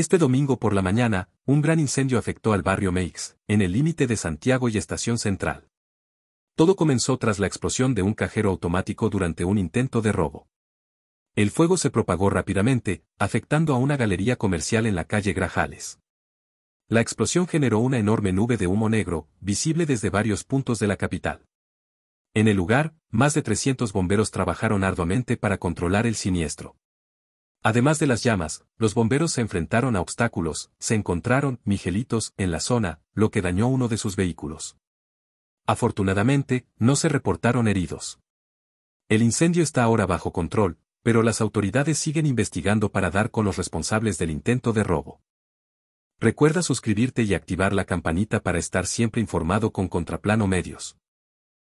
Este domingo por la mañana, un gran incendio afectó al barrio Meix, en el límite de Santiago y Estación Central. Todo comenzó tras la explosión de un cajero automático durante un intento de robo. El fuego se propagó rápidamente, afectando a una galería comercial en la calle Grajales. La explosión generó una enorme nube de humo negro, visible desde varios puntos de la capital. En el lugar, más de 300 bomberos trabajaron arduamente para controlar el siniestro. Además de las llamas, los bomberos se enfrentaron a obstáculos, se encontraron migelitos en la zona, lo que dañó uno de sus vehículos. Afortunadamente, no se reportaron heridos. El incendio está ahora bajo control, pero las autoridades siguen investigando para dar con los responsables del intento de robo. Recuerda suscribirte y activar la campanita para estar siempre informado con Contraplano Medios.